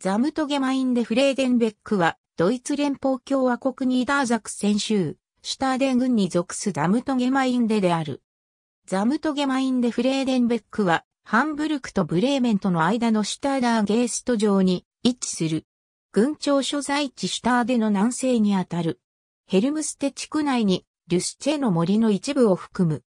ザムトゲマインデ・フレーデンベックは、ドイツ連邦共和国ニーダーザクセン州、シュターデン軍に属すザムトゲマインデである。ザムトゲマインデ・フレーデンベックは、ハンブルクとブレーメンとの間のシュターダーゲースト城に位置する。軍庁所在地シュターデの南西にあたる。ヘルムステ地区内に、リュスチェの森の一部を含む。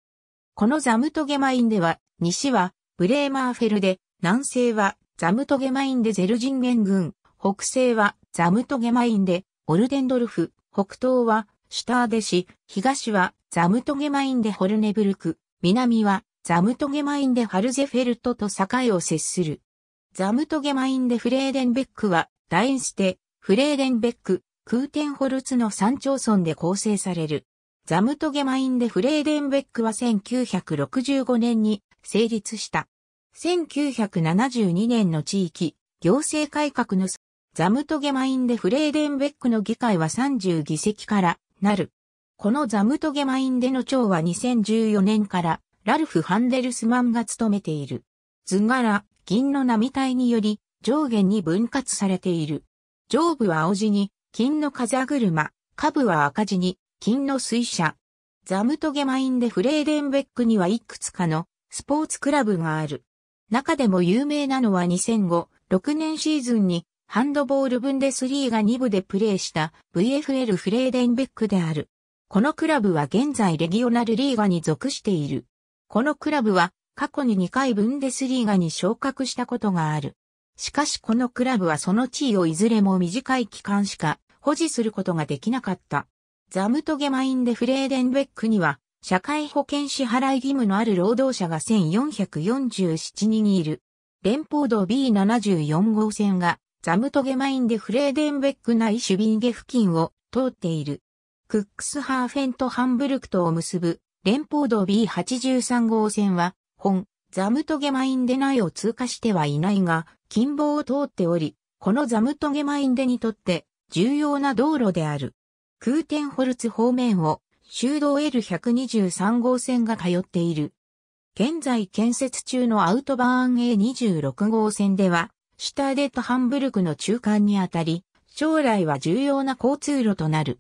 このザムトゲマインでは、西はブレーマーフェルで、南西はザムトゲマインでゼルジンゲン郡、北西はザムトゲマインでオルデンドルフ、北東はシュターデシ、東はザムトゲマインでホルネブルク、南はザムトゲマインでハルゼフェルトと境を接する。ザムトゲマインでフレーデンベックは、ダインステ、フレーデンベック、クーテンホルツの3町村で構成される。ザムトゲマインでフレーデンベックは1965年に成立した。1972年の地域、行政改革のザムトゲマインデフレーデンベックの議会は30議席からなる。このザムトゲマインデの長は2014年からラルフ・ハンデルスマンが務めている。図柄、銀の並体により上下に分割されている。上部は青地に金の風車、下部は赤地に金の水車。ザムトゲマインデフレーデンベックにはいくつかのスポーツクラブがある。中でも有名なのは2005、6年シーズンにハンドボールブンデスリーが2部でプレーした VFL フレーデンベックである。このクラブは現在レギオナルリーガに属している。このクラブは過去に2回ブンデスリーガに昇格したことがある。しかしこのクラブはその地位をいずれも短い期間しか保持することができなかった。ザムトゲマインデ・フレーデンベックには社会保険支払い義務のある労働者が1447人いる。連邦道 B74 号線がザムトゲマインでフレーデンベック内シュビンゲ付近を通っている。クックスハーフェンとハンブルクとを結ぶ連邦道 B83 号線は本ザムトゲマインで内を通過してはいないが近傍を通っており、このザムトゲマインでにとって重要な道路である。空天ホルツ方面を修道 L123 号線が通っている。現在建設中のアウトバーン A26 号線では、シュターデとハンブルクの中間にあたり、将来は重要な交通路となる。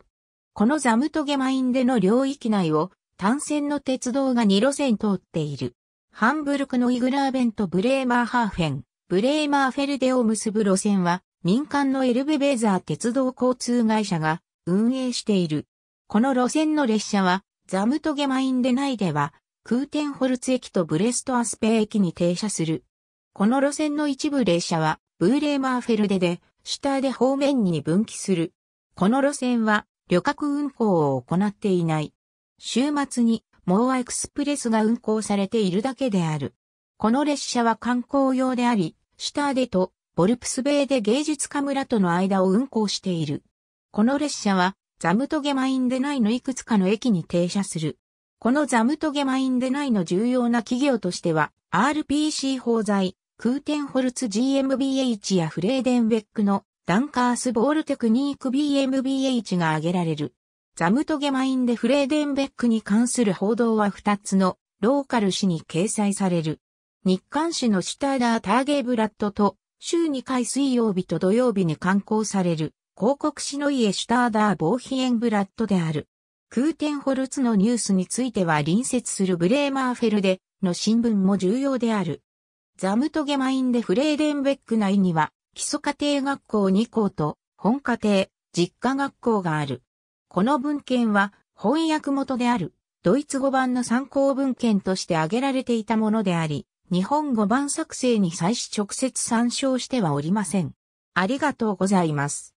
このザムトゲマインでの領域内を、単線の鉄道が2路線通っている。ハンブルクのイグラーベンとブレーマーハーフェン、ブレーマーフェルデを結ぶ路線は、民間のエルベベーザー鉄道交通会社が運営している。この路線の列車は、ザムトゲマインデ内では、クーテンホルツ駅とブレストアスペ駅に停車する。この路線の一部列車は、ブーレーマーフェルデで、シュターデ方面に分岐する。この路線は、旅客運行を行っていない。週末に、モーアエクスプレスが運行されているだけである。この列車は観光用であり、シュターデとボルプスベーで芸術家村との間を運行している。この列車はザムトゲマインデナイのいくつかの駅に停車する。このザムトゲマインデナイの重要な企業としては、RPC 包材、クーテンホルツ GmbH やフレーデンウェックのダンカースボールテクニーク BMBH が挙げられる。ザムトゲマインデフレーデンベックに関する報道は2つのローカル誌に掲載される。日刊誌のシュターダー・ターゲーブラッドと週2回水曜日と土曜日に刊行される。広告誌のイエシュターダー・ボーヒエンブラッドである。クーテンホルツのニュースについては隣接するブレーマーフェルデの新聞も重要である。ザムトゲマインでフレーデンベック内には基礎家庭学校2校と本家庭、実家学校がある。この文献は翻訳元であるドイツ語版の参考文献として挙げられていたものであり、日本語版作成に際し直接参照してはおりません。ありがとうございます。